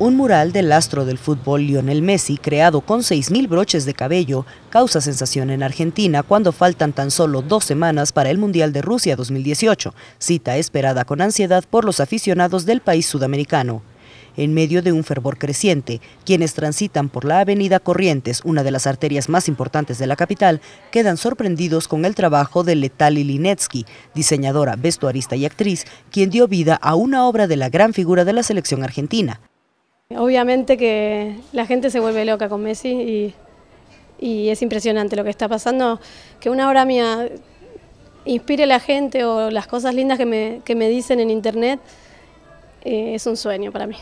Un mural del astro del fútbol Lionel Messi, creado con 6.000 broches de cabello, causa sensación en Argentina cuando faltan tan solo dos semanas para el Mundial de Rusia 2018, cita esperada con ansiedad por los aficionados del país sudamericano. En medio de un fervor creciente, quienes transitan por la avenida Corrientes, una de las arterias más importantes de la capital, quedan sorprendidos con el trabajo de Letali Linetsky, diseñadora, vestuarista y actriz, quien dio vida a una obra de la gran figura de la selección argentina. Obviamente que la gente se vuelve loca con Messi y, es impresionante lo que está pasando, que una hora mía inspire a la gente o las cosas lindas que me, dicen en internet, eh, es un sueño para mí.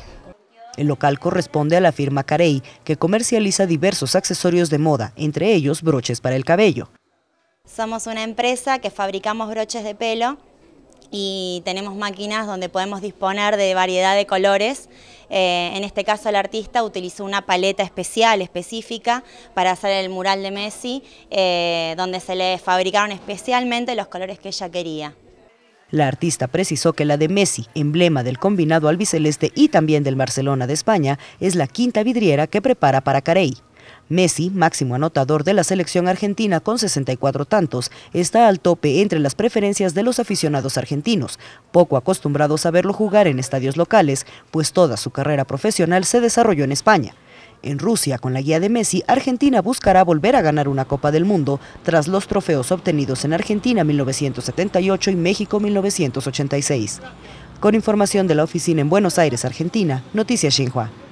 El local corresponde a la firma Carey, que comercializa diversos accesorios de moda, entre ellos broches para el cabello. Somos una empresa que fabricamos broches de pelo y tenemos máquinas donde podemos disponer de variedad de colores eh, en este caso el artista utilizó una paleta especial, específica, para hacer el mural de Messi, eh, donde se le fabricaron especialmente los colores que ella quería. La artista precisó que la de Messi, emblema del combinado albiceleste y también del Barcelona de España, es la quinta vidriera que prepara para Carey. Messi, máximo anotador de la selección argentina con 64 tantos, está al tope entre las preferencias de los aficionados argentinos, poco acostumbrados a verlo jugar en estadios locales, pues toda su carrera profesional se desarrolló en España. En Rusia, con la guía de Messi, Argentina buscará volver a ganar una Copa del Mundo tras los trofeos obtenidos en Argentina 1978 y México 1986. Con información de la oficina en Buenos Aires, Argentina, Noticias Xinhua.